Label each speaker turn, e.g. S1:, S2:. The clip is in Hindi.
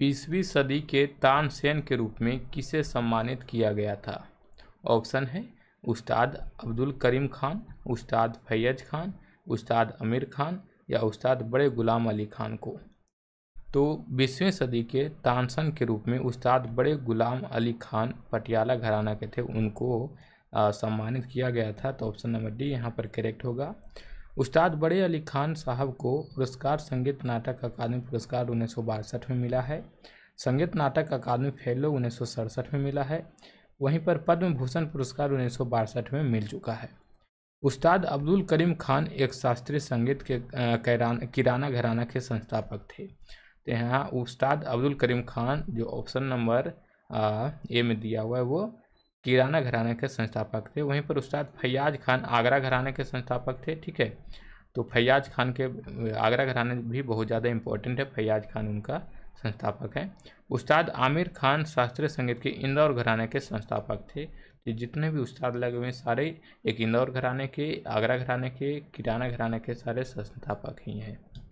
S1: बीसवीं सदी के तानसेन के रूप में किसे सम्मानित किया गया था ऑप्शन है उस्ताद अब्दुल करीम खान उस्ताद फैयज खान उस्ताद आमिर खान या उस्ताद बड़े गुलाम अली खान को तो बीसवीं सदी के तानसन के रूप में उस्ताद बड़े गुलाम अली खान पटियाला घराना के थे उनको सम्मानित किया गया था तो ऑप्शन नंबर डी यहाँ पर करेक्ट होगा उस्ताद बड़े अली खान साहब को पुरस्कार संगीत नाटक अकादमी पुरस्कार उन्नीस में मिला है संगीत नाटक अकादमी फेलो उन्नीस में मिला है वहीं पर पद्म भूषण पुरस्कार उन्नीस में मिल चुका है उस्ताद अब्दुल करीम खान एक शास्त्रीय संगीत के किराना घराना के संस्थापक थे तो यहाँ उस्ताद अब्दुल करीम खान जो ऑप्शन नंबर ए में दिया हुआ है वो किराना घराने के संस्थापक थे वहीं पर उस्ताद फैयाज खान आगरा घराने के संस्थापक थे ठीक है तो फैयाज खान के आगरा घराने भी बहुत ज़्यादा इम्पोर्टेंट है फैयाज खान उनका संस्थापक है उस्ताद आमिर खान शास्त्रीय संगीत के इंदौर घराने के संस्थापक थे जितने भी उस्ताद लगे हुए हैं सारे एक इंदौर घराने के आगरा घराने के किराना घराने के सारे संस्थापक ही हैं